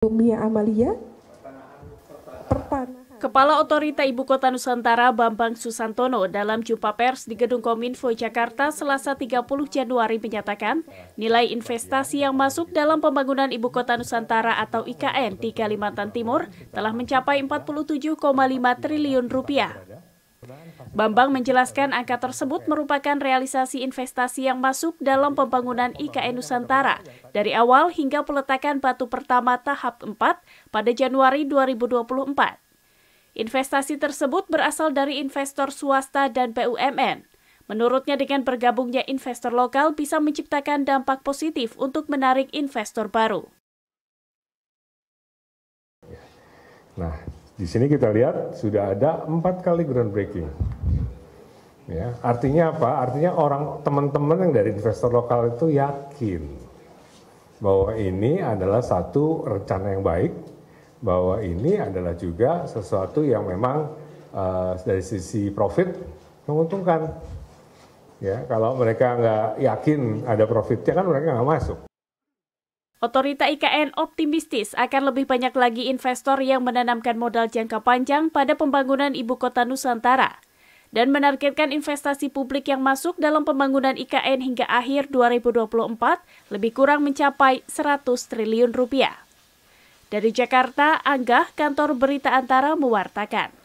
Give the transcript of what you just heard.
Lumia Amalia, Pertanahan. Kepala Otorita Ibu Kota Nusantara Bambang Susantono dalam jumpa pers di Gedung Kominfo Jakarta Selasa 30 Januari menyatakan, nilai investasi yang masuk dalam pembangunan Ibu Kota Nusantara atau IKN di Kalimantan Timur telah mencapai 47,5 triliun rupiah. Bambang menjelaskan angka tersebut merupakan realisasi investasi yang masuk dalam pembangunan IKN Nusantara dari awal hingga peletakan batu pertama tahap 4 pada Januari 2024. Investasi tersebut berasal dari investor swasta dan BUMN. Menurutnya dengan bergabungnya investor lokal bisa menciptakan dampak positif untuk menarik investor baru. Nah, di sini kita lihat sudah ada empat kali groundbreaking. Ya, artinya apa? Artinya orang teman-teman yang dari investor lokal itu yakin bahwa ini adalah satu rencana yang baik, bahwa ini adalah juga sesuatu yang memang uh, dari sisi profit menguntungkan. Ya, kalau mereka nggak yakin ada profitnya kan mereka nggak masuk. Otorita IKN optimistis akan lebih banyak lagi investor yang menanamkan modal jangka panjang pada pembangunan ibu kota Nusantara dan menargetkan investasi publik yang masuk dalam pembangunan IKN hingga akhir 2024 lebih kurang mencapai 100 triliun rupiah. Dari Jakarta, Anggah, Kantor Berita Antara mewartakan.